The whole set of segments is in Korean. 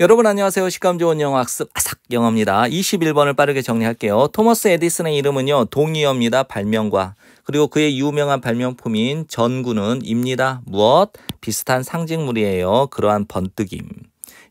여러분 안녕하세요. 식감 좋은 영어 학습 아삭 영어입니다. 21번을 빠르게 정리할게요. 토머스 에디슨의 이름은요. 동의어입니다. 발명과. 그리고 그의 유명한 발명품인 전구는 입니다. 무엇? 비슷한 상징물이에요. 그러한 번뜩임.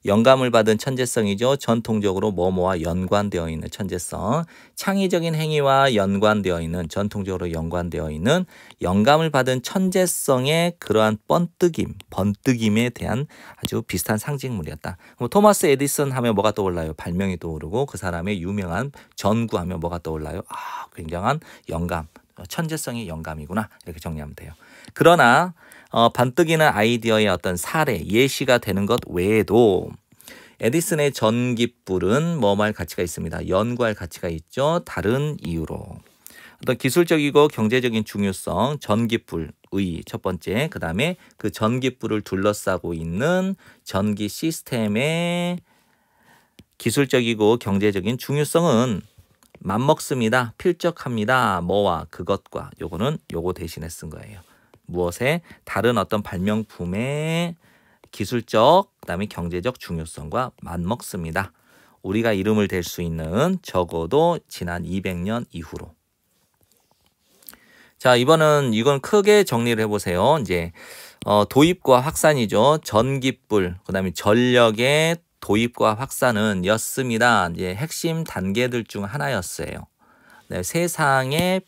영감을 받은 천재성이죠. 전통적으로 뭐뭐와 연관되어 있는 천재성, 창의적인 행위와 연관되어 있는 전통적으로 연관되어 있는 영감을 받은 천재성의 그러한 번뜩임, 번뜩임에 대한 아주 비슷한 상징물이었다. 그럼 토마스 에디슨 하면 뭐가 떠올라요? 발명이 떠오르고 그 사람의 유명한 전구하면 뭐가 떠올라요? 아, 굉장한 영감, 어, 천재성이 영감이구나 이렇게 정리하면 돼요. 그러나 어, 반뜩이는 아이디어의 어떤 사례 예시가 되는 것 외에도 에디슨의 전기불은 뭐할 가치가 있습니다. 연구할 가치가 있죠. 다른 이유로 어떤 기술적이고 경제적인 중요성 전기불 의첫 번째 그 다음에 그 전기불을 둘러싸고 있는 전기 시스템의 기술적이고 경제적인 중요성은 맞먹습니다. 필적합니다. 뭐와 그것과 요거는 요거 대신에 쓴 거예요. 무엇에 다른 어떤 발명품의 기술적 그다음에 경제적 중요성과 맞먹습니다. 우리가 이름을 댈 수 있는 적어도 지난 200년 이후로 자 이번은 이건 크게 정리를 해보세요. 이제 어, 도입과 확산이죠. 전기불, 그 다음에 전력의 도입과 확산은였습니다. 이제 예, 핵심 단계들 중 하나였어요. 네, 세상의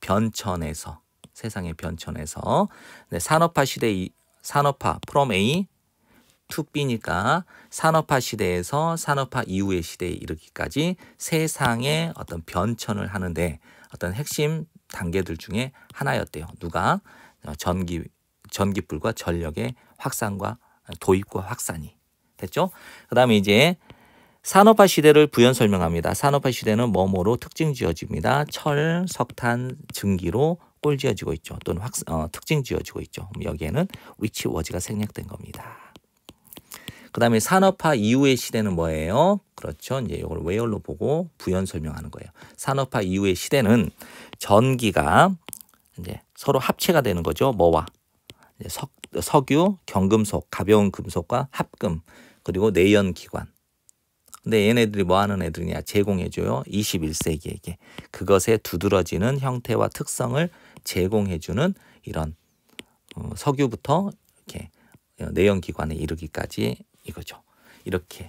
변천에서 세상의 변천에서 네, 산업화 시대 이 산업화 from A to B니까 산업화 시대에서 산업화 이후의 시대에 이르기까지 세상의 어떤 변천을 하는데 어떤 핵심 단계들 중에 하나였대요. 누가 전기 전기불과 전력의 확산과 도입과 확산이 됐죠? 그 다음에 이제 산업화 시대를 부연 설명합니다. 산업화 시대는 뭐뭐로 특징 지어집니다. 철, 석탄, 증기로 꼴 지어지고 있죠. 또는 확, 어, 특징 지어지고 있죠. 여기에는 위치 워지가 생략된 겁니다. 그 다음에 산업화 이후의 시대는 뭐예요? 그렇죠. 이제 이걸 외열로 보고 부연 설명하는 거예요. 산업화 이후의 시대는 전기가 이제 서로 합체가 되는 거죠. 뭐와 이제 석, 석유, 경금속, 가벼운 금속과 합금, 그리고 내연기관. 근데 얘네들이 뭐 하는 애들이냐 제공해줘요. 21세기에게 그것에 두드러지는 형태와 특성을 제공해주는 이런 어, 석유부터 이렇게 내연기관에 이르기까지 이거죠. 이렇게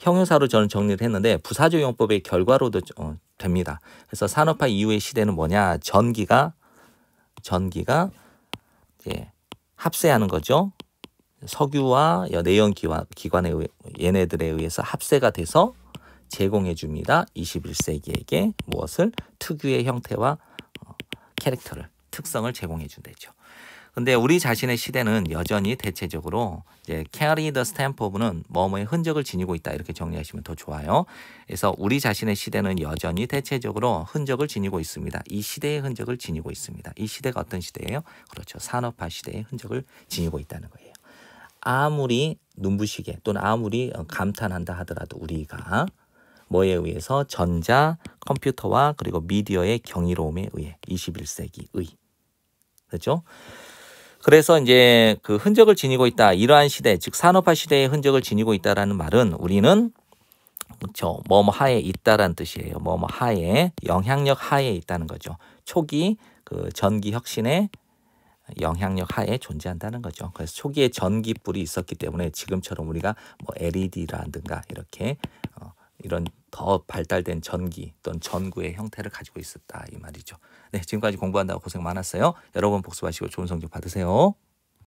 형용사로 저는 정리를 했는데 부사조용법의 결과로도 어, 됩니다. 그래서 산업화 이후의 시대는 뭐냐? 전기가 전기가 예, 합세하는 거죠. 석유와 내연 기관, 기관의 얘네들에 의해서 합세가 돼서 제공해 줍니다. 21세기에게 무엇을 특유의 형태와 어, 캐릭터를 특성을 제공해 준다죠. 근데 우리 자신의 시대는 여전히 대체적으로 이제 캐리 더 스탬프 오브는 뭐뭐의 흔적을 지니고 있다 이렇게 정리하시면 더 좋아요. 그래서 우리 자신의 시대는 여전히 대체적으로 흔적을 지니고 있습니다. 이 시대의 흔적을 지니고 있습니다. 이 시대가 어떤 시대예요? 그렇죠. 산업화 시대의 흔적을 지니고 있다는 거예요. 아무리 눈부시게 또는 아무리 어, 감탄한다 하더라도 우리가 뭐에 의해서 전자, 컴퓨터와 그리고 미디어의 경이로움에 의해 21세기의 그렇죠? 그래서 이제 그 흔적을 지니고 있다. 이러한 시대, 즉 산업화 시대의 흔적을 지니고 있다라는 말은 우리는 그렇죠. 뭐뭐 하에 있다라는 뜻이에요. 뭐 뭐 하에 영향력 하에 있다는 거죠. 초기 그 전기 혁신의 영향력 하에 존재한다는 거죠. 그래서 초기에 전기불이 있었기 때문에 지금처럼 우리가 뭐 LED라든가 이렇게 어, 이런 더 발달된 전기 또는 전구의 형태를 가지고 있었다 이 말이죠. 네, 지금까지 공부한다고 고생 많았어요. 여러 분 복습하시고 좋은 성적 받으세요.